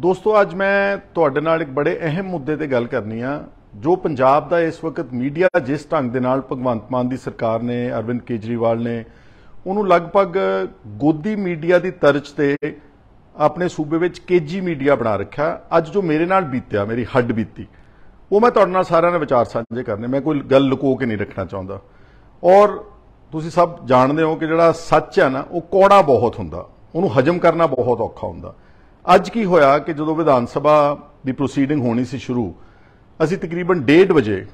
ਦੋਸਤੋ ਅੱਜ ਮੈਂ ਤੁਹਾਡੇ ਨਾਲ ਇੱਕ ਬੜੇ ਅਹਿਮ ਮੁੱਦੇ ਤੇ ਗੱਲ ਕਰਨੀ ਆ ਜੋ ਪੰਜਾਬ ਦਾ ਇਸ ਵਕਤ ਮੀਡੀਆ ਜਿਸ ਢੰਗ ਦੇ ਨਾਲ ਭਗਵੰਤ ਮਾਨ ਦੀ ਸਰਕਾਰ ਨੇ ਅਰਵਿੰਦ ਕੇਜਰੀਵਾਲ ਨੇ ਉਹਨੂੰ ਲਗਭਗ ਗੋਦੀ ਮੀਡੀਆ ਦੀ ਤਰਜ ਤੇ ਆਪਣੇ ਸੂਬੇ ਵਿੱਚ ਕੇਜੀ ਮੀਡੀਆ ਬਣਾ ਰੱਖਿਆ ਅੱਜ ਜੋ ਮੇਰੇ ਨਾਲ ਬੀਤਿਆ ਮੇਰੀ ਹੱਡ ਬੀਤੀ ਉਹ ਮੈਂ ਤੁਹਾਡੇ ਨਾਲ ਸਾਰਿਆਂ ਨਾਲ ਵਿਚਾਰ ਸਾਂਝੇ ਕਰਨੇ ਮੈਂ ਕੋਈ ਗੱਲ ਲੁਕੋ ਕੇ ਨਹੀਂ ਰੱਖਣਾ ਚਾਹੁੰਦਾ ਔਰ ਤੁਸੀਂ ਸਭ ਜਾਣਦੇ ਹੋ ਕਿ ਜਿਹੜਾ ਸੱਚ ਹੈ ਨਾ ਉਹ ਕੋੜਾ ਬਹੁਤ ਹੁੰਦਾ ਉਹਨੂੰ ਹਜਮ ਕਰਨਾ ਬਹੁਤ ਔਖਾ ਹੁੰਦਾ ਅੱਜ ਕੀ ਹੋਇਆ ਕਿ ਜਦੋਂ ਵਿਧਾਨ ਸਭਾ ਦੀ ਪ੍ਰੋਸੀਡਿੰਗ ਹੋਣੀ ਸੀ ਸ਼ੁਰੂ ਅਸੀਂ ਤਕਰੀਬਨ 1:30 ਵਜੇ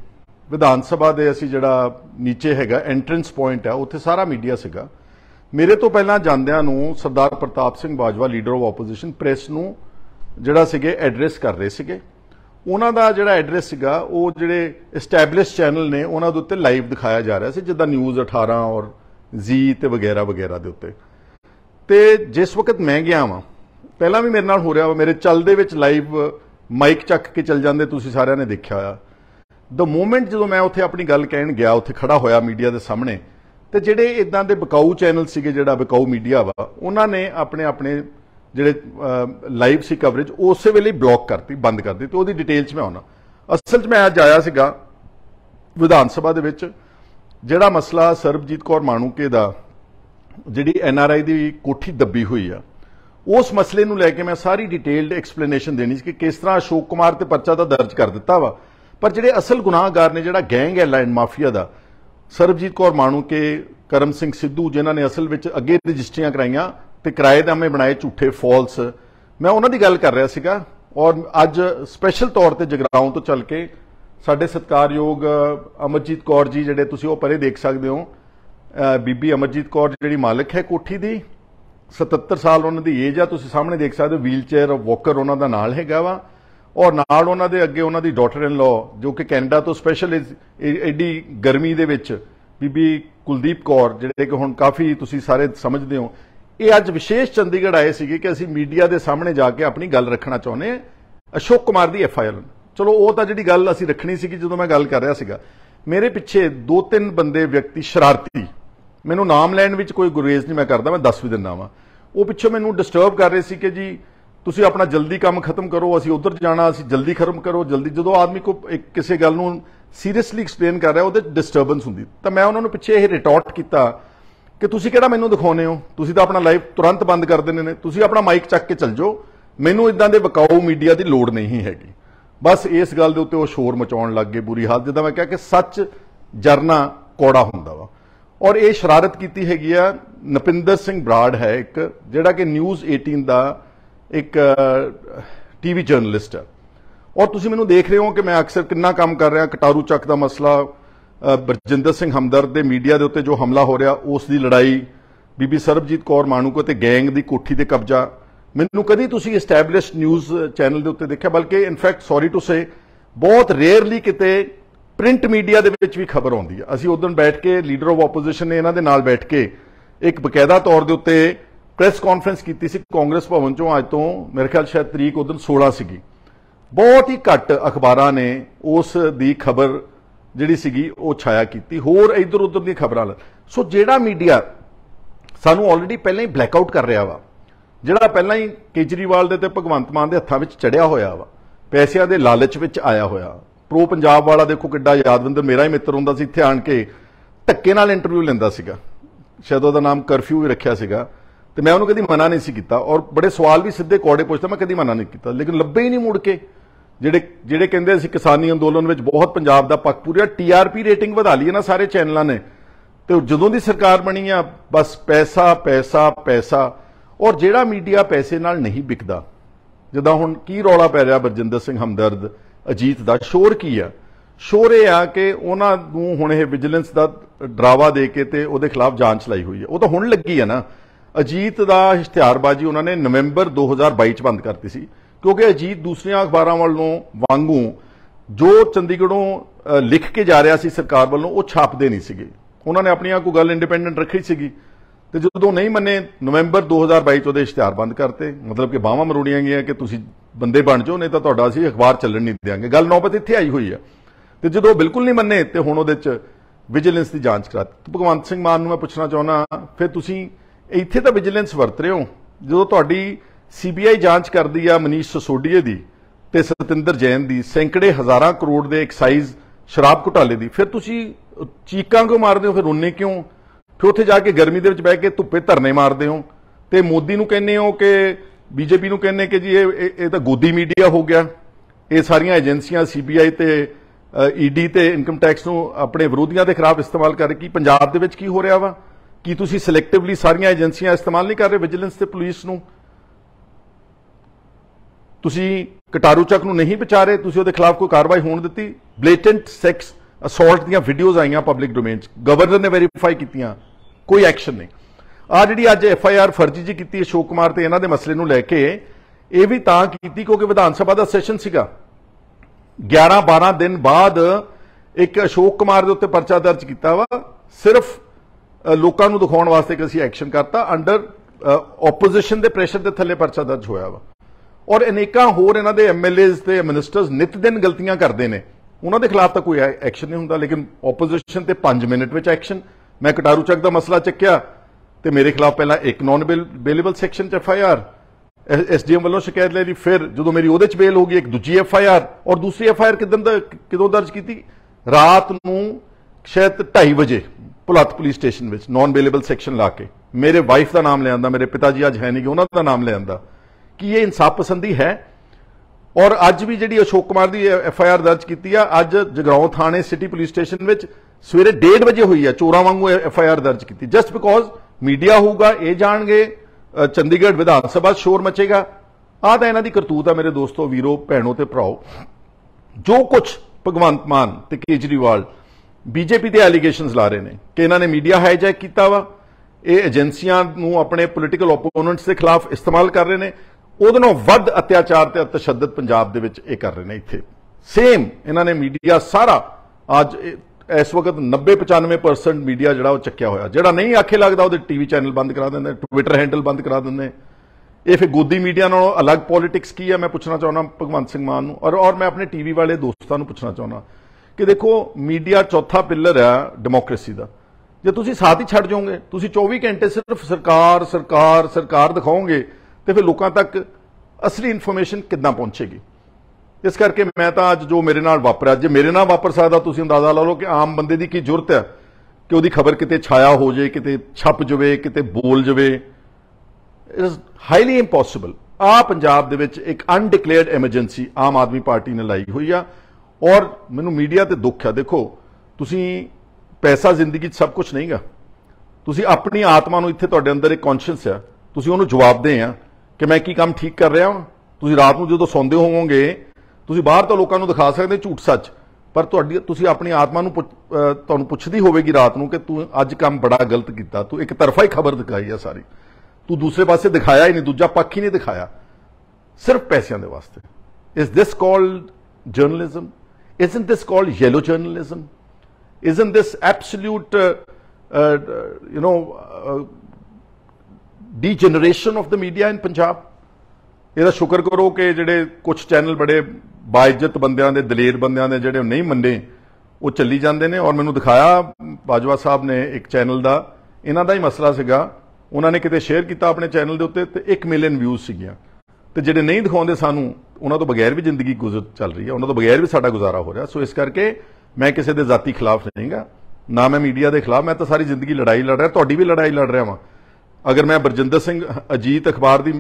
ਵਿਧਾਨ ਸਭਾ ਦੇ ਅਸੀਂ ਜਿਹੜਾ ਨੀਚੇ ਹੈਗਾ ਐਂਟਰੈਂਸ ਪੁਆਇੰਟ ਹੈ ਉੱਥੇ ਸਾਰਾ ਮੀਡੀਆ ਸੀਗਾ ਮੇਰੇ ਤੋਂ ਪਹਿਲਾਂ ਜਾਂਦਿਆਂ ਨੂੰ Sardar Pratap Singh Bajwa leader of opposition press ਨੂੰ ਜਿਹੜਾ ਸੀਗੇ ਐਡਰੈਸ ਕਰ ਰਹੇ ਸੀਗੇ ਉਹਨਾਂ ਦਾ ਜਿਹੜਾ ਐਡਰੈਸ ਸੀਗਾ ਉਹ ਜਿਹੜੇ ਐਸਟੈਬਲਿਸ਼ ਚੈਨਲ ਨੇ ਉਹਨਾਂ ਦੇ ਉੱਤੇ ਲਾਈਵ ਦਿਖਾਇਆ ਜਾ ਰਿਹਾ ਸੀ ਜਿੱਦਾਂ ਨਿਊਜ਼ 18 ਔਰ ਜ਼ੀ ਤੇ ਵਗੈਰਾ ਵਗੈਰਾ ਦੇ ਉੱਤੇ ਤੇ ਜਿਸ ਵਕਤ ਮੈਂ ਗਿਆ ਵਾਂ ਪਹਿਲਾਂ ਵੀ ਮੇਰੇ ਨਾਲ ਹੋ ਰਿਹਾ ਵਾ ਮੇਰੇ ਚੱਲਦੇ ਵਿੱਚ ਲਾਈਵ ਮਾਈਕ ਚੱਕ ਕੇ ਚੱਲ ਜਾਂਦੇ ਤੁਸੀਂ ਸਾਰਿਆਂ ਨੇ ਦੇਖਿਆ ਆ ਦ ਮੂਮੈਂਟ ਜਦੋਂ ਮੈਂ ਉੱਥੇ ਆਪਣੀ ਗੱਲ ਕਹਿਣ ਗਿਆ ਉੱਥੇ ਖੜਾ ਹੋਇਆ ਮੀਡੀਆ ਦੇ ਸਾਹਮਣੇ ਤੇ ਜਿਹੜੇ ਇਦਾਂ ਦੇ ਬਕਾਊ ਚੈਨਲ ਸੀਗੇ ਜਿਹੜਾ ਬਕਾਊ ਮੀਡੀਆ ਵਾ ਉਹਨਾਂ ਨੇ ਆਪਣੇ ਆਪਣੇ ਜਿਹੜੇ ਲਾਈਵ ਸੀ ਕਵਰੇਜ ਉਸੇ ਵੇਲੇ ਬਲੌਕ ਕਰਤੀ ਬੰਦ ਕਰਤੀ ਤੇ ਉਹਦੀ ਡਿਟੇਲ 'ਚ ਮੈਂ ਆਉਣਾ ਅਸਲ 'ਚ ਮੈਂ ਅੱਜ ਆਇਆ ਸੀਗਾ ਵਿਧਾਨ ਸਭਾ ਦੇ ਵਿੱਚ ਜਿਹੜਾ ਮਸਲਾ ਸਰਬਜੀਤ ਕੌਰ ਮਾਣੂਕੇ ਦਾ ਜਿਹੜੀ ਐਨ ਆਰ ਆਈ ਦੀ ਕੋਠੀ ਦੱਬੀ ਹੋਈ ਆ ਉਸ ਮਸਲੇ ਨੂੰ ਲੈ ਕੇ ਮੈਂ ਸਾਰੀ ਡਿਟੇਲਡ ਐਕਸਪਲੇਨੇਸ਼ਨ ਦੇਣੀ ਸੀ ਕਿ ਕਿਸ ਤਰ੍ਹਾਂ ਅਸ਼ੋਕ ਕੁਮਾਰ ਤੇ ਪਰਚਾ ਤਾਂ ਦਰਜ ਕਰ ਦਿੱਤਾ ਵਾ ਪਰ ਜਿਹੜੇ ਅਸਲ ਗੁਨਾਹਗਾਰ ਨੇ ਜਿਹੜਾ ਗੈਂਗ ਹੈ ਲੈਂਡ ਮਾਫੀਆ ਦਾ ਸਰਬਜੀਤ ਕੌਰ ਮਾਣੂ ਕੇ ਕਰਮ ਸਿੰਘ ਸਿੱਧੂ ਜਿਨ੍ਹਾਂ ਨੇ ਅਸਲ ਵਿੱਚ ਅੱਗੇ ਰਜਿਸਟਰੀਆਂ ਕਰਾਈਆਂ ਤੇ ਆਮੇ ਬਣਾਏ ਝੂਠੇ ਫਾਲਸ ਮੈਂ ਉਹਨਾਂ ਦੀ ਗੱਲ ਕਰ ਰਿਹਾ ਸੀਗਾ ਔਰ ਅੱਜ ਸਪੈਸ਼ਲ ਤੌਰ ਤੇ ਜਗਰਾਉਂ ਤੋਂ ਚੱਲ ਕੇ ਸਾਡੇ ਸਤਕਾਰਯੋਗ ਅਮਰਜੀਤ ਕੌਰ ਜੀ ਜਿਹੜੇ ਤੁਸੀਂ ਉਹ ਪਰੇ ਦੇਖ ਸਕਦੇ ਹੋ ਬੀਬੀ ਅਮਰਜੀਤ ਕੌਰ ਜਿਹੜੀ ਮਾਲਕ ਹੈ ਕੋਠੀ ਦੀ 77 ਸਾਲ ਉਹਨਾਂ ਦੀ ਏਜ ਆ ਤੁਸੀਂ ਸਾਹਮਣੇ ਦੇਖ ਸਕਦੇ ਹੋ ਵੀਲ ਚੇਅਰ ਵਾਕਰ ਉਹਨਾਂ ਦਾ ਨਾਲ ਹੈਗਾ ਵਾ ਔਰ ਨਾਲ ਉਹਨਾਂ ਦੇ ਅੱਗੇ ਉਹਨਾਂ ਦੀ ਡਾਟਰ ਇਨ ਲਾ ਜੋ ਕਿ ਕੈਨੇਡਾ ਤੋਂ ਸਪੈਸ਼ਲ ਐਡੀ ਗਰਮੀ ਦੇ ਵਿੱਚ ਬੀਬੀ ਕੁਲਦੀਪ ਕੌਰ ਜਿਹੜੇ ਕਿ ਹੁਣ ਕਾਫੀ ਤੁਸੀਂ ਸਾਰੇ ਸਮਝਦੇ ਹੋ ਇਹ ਅੱਜ ਵਿਸ਼ੇਸ਼ ਚੰਡੀਗੜ੍ਹ ਆਏ ਸੀਗੇ ਕਿ ਅਸੀਂ ਮੀਡੀਆ ਦੇ ਸਾਹਮਣੇ ਜਾ ਕੇ ਆਪਣੀ ਗੱਲ ਰੱਖਣਾ ਚਾਹੁੰਦੇ ਹਾਂ ਅਸ਼ੋਕ ਕੁਮਾਰ ਦੀ ਐਫ ਆਈ ਆਰ ਚਲੋ ਉਹ ਤਾਂ ਜਿਹੜੀ ਗੱਲ ਅਸੀਂ ਰੱਖਣੀ ਸੀਗੀ ਜਦੋਂ ਮੈਂ ਗੱਲ ਕਰ ਰਿਹਾ ਸੀਗਾ ਮੇਰੇ ਪਿੱਛੇ ਦੋ ਤਿੰਨ ਬੰਦੇ ਵਿਅਕਤੀ ਸ਼ਰਾਰਤੀ ਮੈਨੂੰ ਨਾਮ ਲੈਣ ਵਿੱਚ ਕੋਈ ਗੁਰੇਜ਼ ਨਹੀਂ ਮੈਂ ਕਰਦਾ ਮੈਂ ਦੱਸ ਵੀ ਦਿੰਦਾ ਵਾਂ ਉਹ ਪਿੱਛੇ ਮੈਨੂੰ ਡਿਸਟਰਬ ਕਰ ਰਹੇ ਸੀ ਕਿ ਜੀ ਤੁਸੀਂ ਆਪਣਾ ਜਲਦੀ ਕੰਮ ਖਤਮ ਕਰੋ ਅਸੀਂ ਉਧਰ ਜਾਣਾ ਅਸੀਂ ਜਲਦੀ ਖਤਮ ਕਰੋ ਜਲਦੀ ਜਦੋਂ ਆਦਮੀ ਕੋ ਕਿਸੇ ਗੱਲ ਨੂੰ ਸੀਰੀਅਸਲੀ ਐਕਸਪਲੇਨ ਕਰ ਰਿਹਾ ਉਹਦੇ ਡਿਸਟਰਬੈਂਸ ਹੁੰਦੀ ਤਾਂ ਮੈਂ ਉਹਨਾਂ ਨੂੰ ਪਿੱਛੇ ਇਹ ਰਿਟਾਰਟ ਕੀਤਾ ਕਿ ਤੁਸੀਂ ਕਿਹੜਾ ਮੈਨੂੰ ਦਿਖਾਉਨੇ ਹੋ ਤੁਸੀਂ ਤਾਂ ਆਪਣਾ ਲਾਈਵ ਤੁਰੰਤ ਬੰਦ ਕਰ ਦਿੰਨੇ ਨੇ ਤੁਸੀਂ ਆਪਣਾ ਮਾਈਕ ਚੱਕ ਕੇ ਚੱਲ ਜਾਓ ਮੈਨੂੰ ਇਦਾਂ ਦੇ ਵਕਾਊ ਮੀਡੀਆ ਦੀ ਲੋੜ ਨਹੀਂ ਹੈਗੀ ਬਸ ਇਸ ਗੱਲ ਦੇ ਉੱਤੇ ਉਹ ਸ਼ੋਰ ਮਚਾਉਣ ਲੱਗ ਗਏ ਬੁਰੀ ਹਾਲਤ ਜਦੋਂ ਮੈਂ ਕਿਹਾ ਕਿ ਸੱਚ ਜਰਨਾ ਕੋੜਾ ਹੁੰਦਾ ਵਾ ਔਰ ਇਹ ਸ਼ਰਾਰਤ ਕੀਤੀ ਹੈਗੀ ਆ ਨਪਿੰਦਰ ਸਿੰਘ ਬਰਾੜ ਹੈ ਇੱਕ ਜਿਹੜਾ ਕਿ ਨਿਊਜ਼ 18 ਦਾ ਇੱਕ ਟੀਵੀ ਜਰਨਲਿਸਟ ਹੈ ਔਰ ਤੁਸੀਂ ਮੈਨੂੰ ਦੇਖ ਰਹੇ ਹੋ ਕਿ ਮੈਂ ਅਕਸਰ ਕਿੰਨਾ ਕੰਮ ਕਰ ਰਿਹਾ ਕਟਾਰੂ ਚੱਕ ਦਾ ਮਸਲਾ ਬਰਜਿੰਦਰ ਸਿੰਘ ਹਮਦਰਦ ਦੇ ਮੀਡੀਆ ਦੇ ਉੱਤੇ ਜੋ ਹਮਲਾ ਹੋ ਰਿਹਾ ਉਸ ਦੀ ਲੜਾਈ ਬੀਬੀ ਸਰਬਜੀਤ ਕੌਰ ਮਾਨੂਕੋ ਤੇ ਗੈਂਗ ਦੀ ਕੋਠੀ ਤੇ ਕਬਜ਼ਾ ਮੈਨੂੰ ਕਦੀ ਤੁਸੀਂ ਐਸਟੈਬਲਿਸ਼ਡ ਨਿਊਜ਼ ਚੈਨਲ ਦੇ ਉੱਤੇ ਦੇਖਿਆ ਬਲਕਿ ਇਨਫੈਕਟ ਸੌਰੀ ਟੂ ਸੇ ਬਹੁਤ ਰੇਅਰਲੀ ਕਿਤੇ ਪ੍ਰਿੰਟ ਮੀਡੀਆ ਦੇ ਵਿੱਚ ਵੀ ਖਬਰ ਆਉਂਦੀ ਹੈ ਅਸੀਂ ਉਦੋਂ ਬੈਠ ਕੇ ਲੀਡਰ ਆਫ ਆਪੋਜੀਸ਼ਨ ਨੇ ਇਹਨਾਂ ਦੇ ਨਾਲ ਬੈਠ ਕੇ ਇੱਕ ਬਕਾਇਦਾ ਤੌਰ ਦੇ ਉੱਤੇ ਪ੍ਰੈਸ ਕਾਨਫਰੰਸ ਕੀਤੀ ਸੀ ਕਾਂਗਰਸ ਭਵਨ ਚੋਂ ਅੱਜ ਤੋਂ ਮੇਰੇ ਖਿਆਲ ਸ਼ਾਇਦ ਤਰੀਕ ਉਦੋਂ 16 ਸੀਗੀ ਬਹੁਤ ਹੀ ਘੱਟ ਅਖਬਾਰਾਂ ਨੇ ਉਸ ਦੀ ਖਬਰ ਜਿਹੜੀ ਸੀਗੀ ਉਹ ਛਾਇਆ ਕੀਤੀ ਹੋਰ ਇਧਰ ਉਧਰ ਦੀਆਂ ਖਬਰਾਂ ਸੋ ਜਿਹੜਾ ਮੀਡੀਆ ਸਾਨੂੰ ਆਲਰੇਡੀ ਪਹਿਲਾਂ ਹੀ ਬਲੈਕ ਆਊਟ ਕਰ ਰਿਹਾ ਵਾ ਜਿਹੜਾ ਪਹਿਲਾਂ ਹੀ ਕੇਜਰੀਵਾਲ ਦੇ ਤੇ ਭਗਵੰਤ ਮਾਨ ਦੇ ਹੱਥਾਂ ਵਿੱਚ ਚੜਿਆ ਹੋਇਆ ਵਾ ਪੈਸਿਆਂ ਦੇ ਲਾਲਚ ਵਿੱਚ ਆਇਆ ਹੋਇਆ ਪ੍ਰੋ ਪੰਜਾਬ ਵਾਲਾ ਦੇਖੋ ਕਿੱਡਾ ਯਾਦਵਿੰਦਰ ਮੇਰਾ ਹੀ ਮਿੱਤਰ ਹੁੰਦਾ ਸੀ ਇੱਥੇ ਆਣ ਕੇ ਧੱਕੇ ਨਾਲ ਇੰਟਰਵਿਊ ਲੈਂਦਾ ਸੀਗਾ ਸ਼ਾਇਦ ਉਹਦਾ ਨਾਮ ਕਰਫਿਊ ਵੀ ਰੱਖਿਆ ਸੀਗਾ ਤੇ ਮੈਂ ਉਹਨੂੰ ਕਦੀ ਮਨਾ ਨਹੀਂ ਸੀ ਕੀਤਾ ਔਰ ਬੜੇ ਸਵਾਲ ਵੀ ਸਿੱਧੇ ਕੋੜੇ ਪੁੱਛਦਾ ਮੈਂ ਕਦੀ ਮਨਾ ਨਹੀਂ ਕੀਤਾ ਲੇਕਿਨ ਲੱਭੇ ਹੀ ਨਹੀਂ ਮੁੜ ਕੇ ਜਿਹੜੇ ਜਿਹੜੇ ਕਹਿੰਦੇ ਸੀ ਕਿਸਾਨੀ ਅੰਦੋਲਨ ਵਿੱਚ ਬਹੁਤ ਪੰਜਾਬ ਦਾ ਪੱਖ ਪੂਰਿਆ ਟੀਆਰਪੀ ਰੇਟਿੰਗ ਵਧਾ ਲਈ ਨਾ ਸਾਰੇ ਚੈਨਲਾਂ ਨੇ ਤੇ ਜਦੋਂ ਦੀ ਸਰਕਾਰ ਬਣੀ ਆ ਬਸ ਪੈਸਾ ਪੈਸਾ ਪੈਸਾ ਔਰ ਜਿਹੜਾ ਮੀਡੀਆ ਪੈਸੇ ਨਾਲ ਨਹੀਂ ਵਿਕਦਾ ਜਦੋਂ ਹੁਣ ਕੀ ਰੌਲਾ ਪੈ ਰਿਹਾ ਬਰਜਿੰਦਰ ਸਿੰਘ ਹਮਦਰਦ ਅਜੀਤ ਦਾ ਸ਼ੋਰ ਕੀ ਆ ਸ਼ੋਰ ਇਹ ਆ ਕਿ ਉਹਨਾਂ ਨੂੰ ਹੁਣ ਇਹ ਵਿਜੀਲੈਂਸ ਦਾ ਡਰਾਵਾ ਦੇ ਕੇ ਤੇ ਉਹਦੇ ਖਿਲਾਫ ਜਾਂਚ ਚਲਾਈ ਹੋਈ ਹੈ ਉਹ ਤਾਂ ਹੁਣ ਲੱਗੀ ਆ ਨਾ ਅਜੀਤ ਦਾ ਇਸ਼ਤਿਹਾਰਬਾਜ਼ੀ ਉਹਨਾਂ ਨੇ ਨਵੰਬਰ 2022 ਚ ਬੰਦ ਕਰਤੀ ਸੀ ਕਿਉਂਕਿ ਅਜੀਤ ਦੂਸਰੀਆਂ ਅਖਬਾਰਾਂ ਵੱਲੋਂ ਵਾਂਗੂ ਜੋ ਚੰਡੀਗੜ੍ਹੋਂ ਲਿਖ ਕੇ ਜਾ ਰਿਹਾ ਸੀ ਸਰਕਾਰ ਵੱਲੋਂ ਉਹ ਛਾਪਦੇ ਨਹੀਂ ਸੀਗੇ ਉਹਨਾਂ ਨੇ ਆਪਣੀਆਂ ਕੋਈ ਗੱਲ ਇੰਡੀਪੈਂਡੈਂਟ ਰੱਖੀ ਸੀਗੀ ਤੇ ਜਦੋਂ ਨਹੀਂ ਮੰਨੇ ਨਵੰਬਰ 2022 ਚ ਉਹਦੇ ਇਸ਼ਤਿਹਾਰ ਬੰਦ ਕਰਤੇ ਮਤਲਬ ਕਿ ਬਾਹਾਂ ਮਰੂੜੀਆਂ ਗਈਆਂ ਕਿ ਤੁਸੀਂ ਬੰਦੇ ਬਣ ਜਾਓ ਨਹੀਂ ਤਾਂ ਤੁਹਾਡਾ ਅਸੀਂ ਅਖਬਾਰ ਚੱਲਣ ਨਹੀਂ ਦੇਾਂਗੇ ਗੱਲ ਨੌਬਤ ਇੱਥੇ ਆਈ ਹੋਈ ਆ ਤੇ ਜਦੋਂ ਬਿਲਕੁਲ ਨਹੀਂ ਮੰਨੇ ਤੇ ਹੁਣ ਉਹਦੇ ਚ ਵਿਜੀਲੈਂਸ ਦੀ ਜਾਂਚ ਕਰਾਤੀ ਭਗਵੰਤ ਸਿੰਘ ਮਾਨ ਨੂੰ ਮੈਂ ਪੁੱਛਣਾ ਚਾਹੁੰਦਾ ਫਿਰ ਤੁਸੀਂ ਇੱਥੇ ਤਾਂ ਵਿਜੀਲੈਂਸ ਵਰਤ ਰਹੇ ਹੋ ਜਦੋਂ ਤੁਹਾਡੀ ਸੀਬੀਆਈ ਜਾਂਚ ਕਰਦੀ ਆ ਮਨੀਸ਼ ਸਸੋਡੀਏ ਦੀ ਤੇ ਸਤਿੰਦਰ ਜੈਨ ਦੀ ਸੈਂਕੜੇ ਹਜ਼ਾਰਾਂ ਕਰੋੜ ਦੇ ਐਕਸਾਈਜ਼ ਸ਼ਰਾਬ ਘੁਟਾਲੇ ਦੀ ਫਿਰ ਤੁਸੀਂ ਚੀਕਾਂ ਕਿਉਂ ਮਾਰਦੇ ਹੋ ਫਿਰ ਉਹਨੇ ਕਿਉਂ ਫਿਰ ਉੱਥੇ ਜਾ ਕੇ ਗਰਮੀ ਦੇ ਵਿੱਚ ਬਹਿ ਕੇ ਧੁੱਪੇ ਧਰਨੇ ਮਾਰਦੇ ਹੋ ਤੇ ਮੋਦੀ ਨੂੰ ਕਹਿੰਦੇ ਹੋ ਕਿ ਬੀਜੇਪੀ ਨੂੰ ਕਹਿੰਦੇ ਕਿ ਜੀ ਇਹ ਇਹ ਤਾਂ ਗੋਦੀ ਮੀਡੀਆ ਹੋ ਗਿਆ ਇਹ ਸਾਰੀਆਂ ਏਜੰਸੀਆਂ ਸੀਬੀਆਈ ਤੇ ਈਡੀ ਤੇ ਇਨਕਮ ਟੈਕਸ ਨੂੰ ਆਪਣੇ ਵਿਰੋਧੀਆਂ ਦੇ ਖਿਲਾਫ ਇਸਤੇਮਾਲ ਕਰ ਰਹੀ ਕੀ ਪੰਜਾਬ ਦੇ ਵਿੱਚ ਕੀ ਹੋ ਰਿਹਾ ਵਾ ਕੀ ਤੁਸੀਂ ਸਿਲੈਕਟਿਵਲੀ ਸਾਰੀਆਂ ਏਜੰਸੀਆਂ ਇਸਤੇਮਾਲ ਨਹੀਂ ਕਰ ਰਹੇ ਵਿਜੀਲੈਂਸ ਤੇ ਪੁਲਿਸ ਨੂੰ ਤੁਸੀਂ ਕਟਾਰੂ ਚੱਕ ਨੂੰ ਨਹੀਂ ਵਿਚਾਰੇ ਤੁਸੀਂ ਉਹਦੇ ਖਿਲਾਫ ਕੋਈ ਕਾਰਵਾਈ ਹੋਣ ਦਿੱਤੀ ਬਲੇਟੈਂਟ ਸੈਕਸ ਅਸੌਲਟ ਦੀਆਂ ਵੀਡੀਓਜ਼ ਆਈਆਂ ਪਬਲਿਕ ਡੋਮੇਨ 'ਚ ਗਵਰਨਰ ਨੇ ਵੈਰੀਫਾਈ ਕੀਤੀਆਂ ਕੋਈ ਐਕਸ਼ਨ ਨਹੀਂ ਆ ਜਿਹੜੀ ਅੱਜ ਐਫ ਆਈ ਆਰ ਫਰਜੀ ਜੀ ਕੀਤੀ ਅਸ਼ੋਕ ਕੁਮਾਰ ਤੇ ਇਹਨਾਂ ਦੇ ਮਸਲੇ ਨੂੰ ਲੈ ਕੇ ਇਹ ਵੀ ਤਾਂ ਕੀਤੀ ਕਿਉਂਕਿ ਵਿਧਾਨ ਸਭਾ ਦਾ ਸੈਸ਼ਨ ਸੀਗਾ 11 12 ਦਿਨ ਬਾਅਦ ਇੱਕ ਅਸ਼ੋਕ ਕੁਮਾਰ ਦੇ ਉੱਤੇ ਪਰਚਾ ਦਰਜ ਕੀਤਾ ਵਾ ਸਿਰਫ ਲੋਕਾਂ ਨੂੰ ਦਿਖਾਉਣ ਵਾਸਤੇ ਕਿ ਅਸੀਂ ਐਕਸ਼ਨ ਕਰਤਾ ਅੰਡਰ ਆਪੋਜੀਸ਼ਨ ਦੇ ਪ੍ਰੈਸ਼ਰ ਦੇ ਥੱਲੇ ਪਰਚਾ ਦਰਜ ਹੋਇਆ ਵਾ ਔਰ ਅਨੇਕਾਂ ਹੋਰ ਇਹਨਾਂ ਦੇ ਐਮਐਲਏਜ਼ ਤੇ ਮਿਨਿਸਟਰਸ ਨਿਤ ਦਿਨ ਗਲਤੀਆਂ ਕਰਦੇ ਨੇ ਉਹਨਾਂ ਦੇ ਖਿਲਾਫ ਤਾਂ ਕੋਈ ਐਕਸ਼ਨ ਨਹੀਂ ਹੁੰਦਾ ਲੇਕਿਨ ਆਪੋਜੀਸ਼ਨ ਤੇ 5 ਮਿੰਟ ਵਿੱਚ ਐਕਸ਼ਨ ਮੈਂ ਕਟਾਰੂ ਚੱਕ ਦਾ ਮਸਲਾ ਚੱਕਿਆ ਤੇ ਮੇਰੇ ਖਿਲਾਫ ਪਹਿਲਾਂ ਇੱਕ ਨਾਨ ਬੇਲੇਬਲ ਸੈਕਸ਼ਨ ਚ ਐਫ ਆਈ ਆਰ ਐਸਡੀਐਮ ਵੱਲੋਂ ਸ਼ਿਕਾਇਤ ਲਈ ਫਿਰ ਜਦੋਂ ਮੇਰੀ ਉਹਦੇ ਚ ਬੇਲ ਹੋ ਗਈ ਇੱਕ ਦੂਜੀ ਐਫ ਆਈ ਆਰ ਔਰ ਦੂਸਰੀ ਐਫ ਆਈ ਆਰ ਕਿਦੋਂ ਦਾ ਕਿਦੋਂ ਦਰਜ ਕੀਤੀ ਰਾਤ ਨੂੰ ਸ਼ਾਇਦ 2:30 ਵਜੇ ਪੁਲਤ ਪੁਲਿਸ ਸਟੇਸ਼ਨ ਵਿੱਚ ਨਾਨ ਬੇਲੇਬਲ ਸੈਕਸ਼ਨ ਲਾ ਕੇ ਮੇਰੇ ਵਾਈਫ ਦਾ ਨਾਮ ਲਿਆਂਦਾ ਮੇਰੇ ਪਿਤਾ ਜੀ ਅੱਜ ਹੈ ਨਹੀਂ ਕਿ ਉਹਨਾਂ ਦਾ ਨਾਮ ਲਿਆਂਦਾ ਕਿ ਇਹ ਇਨਸਾਫ ਪਸੰਦੀ ਹੈ ਔਰ ਅੱਜ ਵੀ ਜਿਹੜੀ ਅਸ਼ੋਕ ਕੁਮਾਰ ਦੀ ਐਫ ਆਈ ਆਰ ਦਰਜ ਕੀਤੀ ਆ ਅੱਜ ਜਗਰਾਉਂ ਥਾਣੇ ਸਿਟੀ ਪੁਲਿਸ ਸਟੇਸ਼ਨ ਵਿੱਚ ਸਵੇਰੇ 1:30 ਵਜੇ ਹੋਈ ਆ ਚੋਰਾਂ ਵਾਂਗੂ ਐਫ ਆਈ ਆਰ ਦਰਜ ਕੀਤੀ ਜਸਟ ਬਿਕੋਜ਼ ਮੀਡੀਆ ਹੋਊਗਾ ਇਹ ਜਾਣਗੇ ਚੰਡੀਗੜ੍ਹ ਵਿਧਾਨ ਸਭਾ ਸ਼ੋਰ ਮਚੇਗਾ ਆ ਤਾਂ ਇਹਨਾਂ ਦੀ ਕਰਤੂਤ ਆ ਮੇਰੇ ਦੋਸਤੋ ਵੀਰੋ ਭੈਣੋ ਤੇ ਭਰਾਓ ਜੋ ਕੁਝ ਭਗਵੰਤ ਮਾਨ ਤੇ ਕੇਜਰੀਵਾਲ ਬੀਜੇਪੀ ਦੇ ਅਲੀਗੇਸ਼ਨਸ ਲਾ ਰਹੇ ਨੇ ਕਿ ਇਹਨਾਂ ਨੇ ਮੀਡੀਆ ਹਾਈਜੈਕ ਕੀਤਾ ਵਾ ਇਹ ਏਜੰਸੀਆਂ ਨੂੰ ਆਪਣੇ ਪੋਲੀਟੀਕਲ ਓਪੋਨੈਂਟਸ ਦੇ ਖਿਲਾਫ ਇਸਤੇਮਾਲ ਕਰ ਰਹੇ ਨੇ ਉਹਦੇ ਨਾਲ ਵੱਧ ਅਤਿਆਚਾਰ ਤੇ ਤਸ਼ੱਦਦ ਪੰਜਾਬ ਦੇ ਵਿੱਚ ਇਹ ਕਰ ਰਹੇ ਨੇ ਇੱਥੇ ਸੇਮ ਇਹਨਾਂ ਨੇ ਮੀਡੀਆ ਸਾਰਾ ਅੱਜ ਇਸ ਵਕਤ 90-95% ਮੀਡੀਆ ਜਿਹੜਾ ਉਹ ਚੱਕਿਆ ਹੋਇਆ ਜਿਹੜਾ ਨਹੀਂ ਆਖੇ ਲੱਗਦਾ ਉਹਦੇ ਟੀਵੀ ਚੈਨਲ ਬੰਦ ਕਰਾ ਦਿੰਦੇ ਟਵਿੱਟਰ ਹੈਂਡਲ ਬੰਦ ਕਰਾ ਦਿੰਦੇ ਇਹ ਫਿਰ ਗੋਦੀ ਮੀਡੀਆ ਨਾਲੋਂ ਅਲੱਗ ਪੋਲਿਟਿਕਸ ਕੀ ਹੈ ਮੈਂ ਪੁੱਛਣਾ ਚਾਹੁੰਦਾ ਭਗਵੰਤ ਸਿੰਘ ਮਾਨ ਨੂੰ ਔਰ ਔਰ ਮੈਂ ਆਪਣੇ ਟੀਵੀ ਵਾਲੇ ਦੋਸਤਾਂ ਨੂੰ ਪੁੱਛਣਾ ਚਾਹੁੰਦਾ ਕਿ ਦੇਖੋ ਮੀਡੀਆ ਚੌਥਾ ਪਿੱਲਰ ਆ ਡੈਮੋਕ੍ਰੇਸੀ ਦਾ ਜੇ ਤੁਸੀਂ ਸਾਥ ਹੀ ਛੱਡ ਜਾਓਗੇ ਤੁਸੀਂ 24 ਘੰਟੇ ਸਿਰਫ ਸਰਕਾਰ ਸਰਕਾਰ ਸਰਕਾਰ ਦਿਖਾਓਗੇ ਤੇ ਫਿਰ ਲੋਕਾਂ ਤੱਕ ਅਸਲੀ ਇਨਫੋਰਮੇਸ਼ਨ ਕਿੱਦਾਂ ਪਹੁੰਚੇਗੀ ਇਸ ਕਰਕੇ ਮੈਂ ਤਾਂ ਅੱਜ ਜੋ ਮੇਰੇ ਨਾਲ ਵਾਪਰਿਆ ਜੇ ਮੇਰੇ ਨਾਲ ਵਾਪਰ ਸਕਦਾ ਤੁਸੀਂ ਅੰਦਾਜ਼ਾ ਲਾ ਲਓ ਕਿ ਆਮ ਬੰਦੇ ਦੀ ਕੀ ਜ਼ਰੂਰਤ ਹੈ ਕਿ ਉਹਦੀ ਖਬਰ ਕਿਤੇ ਛਾਇਆ ਹੋ ਜਾਏ ਕਿਤੇ ਛੱਪ ਜਵੇ ਕਿਤੇ ਬੋਲ ਜਵੇ ਇਸ ਹਾਈਲੀ ਇੰਪੋਸੀਬਲ ਆ ਪੰਜਾਬ ਦੇ ਵਿੱਚ ਇੱਕ ਅਨਡਿਕਲੇਅਰਡ ਐਮਰਜੈਂਸੀ ਆਮ ਆਦਮੀ ਪਾਰਟੀ ਨੇ ਲਾਈ ਹੋਈ ਆ ਔਰ ਮੈਨੂੰ ਮੀਡੀਆ ਤੇ ਦੁੱਖ ਆ ਦੇਖੋ ਤੁਸੀਂ ਪੈਸਾ ਜ਼ਿੰਦਗੀ 'ਚ ਸਭ ਕੁਝ ਨਹੀਂਗਾ ਤੁਸੀਂ ਆਪਣੀ ਆਤਮਾ ਨੂੰ ਇੱਥੇ ਤੁਹਾਡੇ ਅੰਦਰ ਇੱਕ ਕੌਨਸ਼ੀਅਸ ਆ ਤੁਸੀਂ ਉਹਨੂੰ ਜਵਾਬ ਦੇ ਆ ਕਿ ਮੈਂ ਕੀ ਕੰਮ ਠੀਕ ਕਰ ਰਿਹਾ ਹਾਂ ਤੁਸੀਂ ਰਾਤ ਨੂੰ ਜਦੋਂ ਸੌਂਦੇ ਹੋਵੋਗੇ ਤੁਸੀਂ ਬਾਹਰ ਤਾਂ ਲੋਕਾਂ ਨੂੰ ਦਿਖਾ ਸਕਦੇ ਝੂਠ ਸੱਚ ਪਰ ਤੁਹਾਡੀ ਤੁਸੀਂ ਆਪਣੀ ਆਤਮਾ ਨੂੰ ਤੁਹਾਨੂੰ ਪੁੱਛਦੀ ਹੋਵੇਗੀ ਰਾਤ ਨੂੰ ਕਿ ਤੂੰ ਅੱਜ ਕੰਮ ਬੜਾ ਗਲਤ ਕੀਤਾ ਤੂੰ ਇੱਕ ਤਰਫਾ ਹੀ ਖਬਰ ਦਿਖਾਈ ਆ ਸਾਰੀ ਤੂੰ ਦੂਸਰੇ ਪਾਸੇ ਦਿਖਾਇਆ ਹੀ ਨਹੀਂ ਦੂਜਾ ਪੱਖ ਹੀ ਨਹੀਂ ਦਿਖਾਇਆ ਸਿਰਫ ਪੈਸਿਆਂ ਦੇ ਵਾਸਤੇ is this called journalism isn't this called yellow journalism isn't this absolute you know degeneration of the media in Punjab ਇਹਦਾ ਸ਼ੁਕਰ ਕਰੋ ਕਿ ਜਿਹੜੇ ਕੁਝ ਚੈਨਲ ਬੜੇ ਬਾਇਜ਼ਤ ਬੰਦਿਆਂ ਦੇ ਦਲੇਰ ਬੰਦਿਆਂ ਦੇ ਜਿਹੜੇ ਨਹੀਂ ਮੰਨੇ ਉਹ ਚੱਲੀ ਜਾਂਦੇ ਨੇ ਔਰ ਮੈਨੂੰ ਦਿਖਾਇਆ ਬਾਜਵਾ ਸਾਹਿਬ ਨੇ ਇੱਕ ਚੈਨਲ ਦਾ ਇਹਨਾਂ ਦਾ ਹੀ ਮਸਲਾ ਸੀਗਾ ਉਹਨਾਂ ਨੇ ਕਿਤੇ ਸ਼ੇਅਰ ਕੀਤਾ ਆਪਣੇ ਚੈਨਲ ਦੇ ਉੱਤੇ ਤੇ 1 ਮਿਲੀਅਨ ਵਿਊਜ਼ ਸੀਗੀਆਂ ਤੇ ਜਿਹੜੇ ਨਹੀਂ ਦਿਖਾਉਂਦੇ ਸਾਨੂੰ ਉਹਨਾਂ ਤੋਂ ਬਗੈਰ ਵੀ ਜ਼ਿੰਦਗੀ ਗੁਜ਼ਰ ਚੱਲ ਰਹੀ ਹੈ ਉਹਨਾਂ ਤੋਂ ਬਗੈਰ ਵੀ ਸਾਡਾ ਗੁਜ਼ਾਰਾ ਹੋ ਰਿਹਾ ਸੋ ਇਸ ਕਰਕੇ ਮੈਂ ਕਿਸੇ ਦੇ ਜ਼ਾਤੀ ਖਿਲਾਫ ਨਹੀਂਗਾ ਨਾ ਮੈਂ ਮੀਡੀਆ ਦੇ ਖਿਲਾਫ ਮੈਂ ਤਾਂ ਸਾਰੀ ਜ਼ਿੰਦਗੀ ਲੜਾਈ ਲੜ ਰਿਹਾ ਤੁਹਾਡੀ ਵੀ ਲੜਾਈ ਲੜ ਰਿਹਾ ਵਾਂ ਅਗਰ ਮੈਂ ਬਰਜਿੰਦਰ ਸਿੰਘ ਅਜੀਤ ਅਖਬਾਰ ਦੀ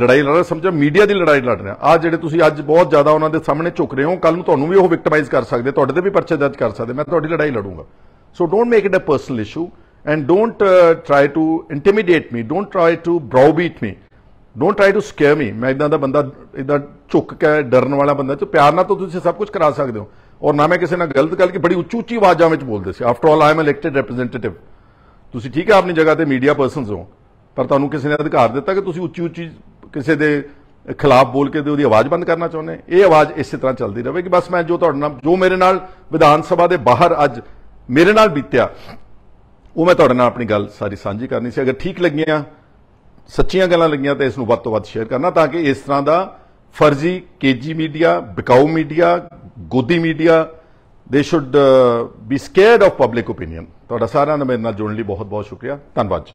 ਲੜਾਈ ਲੜ ਰਿਹਾ ਸਮਝਾ ਮੀਡੀਆ ਦੀ ਲੜਾਈ ਲੜ ਰਿਹਾ ਆ ਜਿਹੜੇ ਤੁਸੀਂ ਅੱਜ ਬਹੁਤ ਜ਼ਿਆਦਾ ਉਹਨਾਂ ਦੇ ਸਾਹਮਣੇ ਝੁਕ ਰਹੇ ਹੋ ਕੱਲ ਨੂੰ ਤੁਹਾਨੂੰ ਵੀ ਉਹ ਵਿਕਟਮਾਈਜ਼ ਕਰ ਸਕਦੇ ਤੁਹਾਡੇ ਤੇ ਵੀ ਪਰਚੇ ਦਰਜ ਕਰ ਸਕਦੇ ਮੈਂ ਤੁਹਾਡੀ ਲੜਾਈ ਲੜੂੰਗਾ so don't make it a personal issue and don't try to intimidate me don't try to browbeat me don't try to scare me ਮੈਂ ਇਦਾਂ ਦਾ ਬੰਦਾ ਇਦਾਂ ਝੁੱਕ ਕੇ ਡਰਨ ਵਾਲਾ ਬੰਦਾ ਚ ਪਿਆਰ ਨਾਲ ਤਾਂ ਤੁਸੀਂ ਸਭ ਕੁਝ ਕਰਾ ਸਕਦੇ ਹੋ ਔਰ ਨਾ ਮੈਂ ਕਿਸੇ ਨਾਲ ਗਲਤ ਗੱਲ ਕੀ ਬੜੀ ਉੱਚੀ ਉੱਚੀ ਆਵਾਜ਼ਾਂ ਵਿੱਚ ਬੋਲਦੇ ਸੀ after all I am elected representative ਤੁਸੀਂ ਠੀਕ ਹੈ ਆਪਣੀ ਜਗ੍ਹਾ ਤੇ ਮੀਡੀਆ ਪਰਸਨਸ ਹੋ ਪਰ ਤੁਹਾਨੂੰ ਕਿਸੇ ਨੇ ਅਧਿਕਾਰ ਦਿੱਤਾ ਕਿ ਤੁਸੀਂ ਉੱਚੀ ਉੱਚੀ ਕਿਸੇ ਦੇ ਖਿਲਾਫ ਬੋਲ ਕੇ ਤੇ ਉਹਦੀ ਆਵਾਜ਼ ਬੰਦ ਕਰਨਾ ਚਾਹੁੰਦੇ ਇਹ ਆਵਾਜ਼ ਇਸੇ ਤਰ੍ਹਾਂ ਚੱਲਦੀ ਕਿ ਬਸ ਮੈਂ ਜੋ ਤੁਹਾਡੇ ਨਾਲ ਜੋ ਮੇਰੇ ਨਾਲ ਵਿਧਾਨ ਸਭਾ ਦੇ ਬਾਹਰ ਅੱਜ ਮੇਰੇ ਨਾਲ ਬੀਤਿਆ ਉਹ ਮੈਂ ਤੁਹਾਡੇ ਨਾਲ ਆਪਣੀ ਗੱਲ ਸਾਰੀ ਸਾਂਝੀ ਕਰਨੀ ਸੀ ਅਗਰ ਠੀਕ ਲੱਗੀਆਂ ਸੱਚੀਆਂ ਗੱਲਾਂ ਲੱਗੀਆਂ ਤਾਂ ਇਸ ਨੂੰ ਵੱਧ ਤੋਂ ਵੱਧ ਸ਼ੇਅਰ ਕਰਨਾ ਤਾਂ ਕਿ ਇਸ ਤਰ੍ਹਾਂ ਦਾ ਫਰਜ਼ੀ ਕੇਜੀ ਮੀਡੀਆ ਬਿਕਾਊ ਮੀਡੀਆ ਗੋਦੀ ਮੀਡੀਆ ਦੇ should be scared of public opinion ਤੁਹਾਡਾ ਸਾਰਿਆਂ ਦਾ ਮੇਰੇ ਨਾਲ ਜੁੜਨ ਲਈ ਬਹੁਤ ਬਹੁਤ ਸ਼ੁਕਰੀਆ ਧੰਨਵਾਦ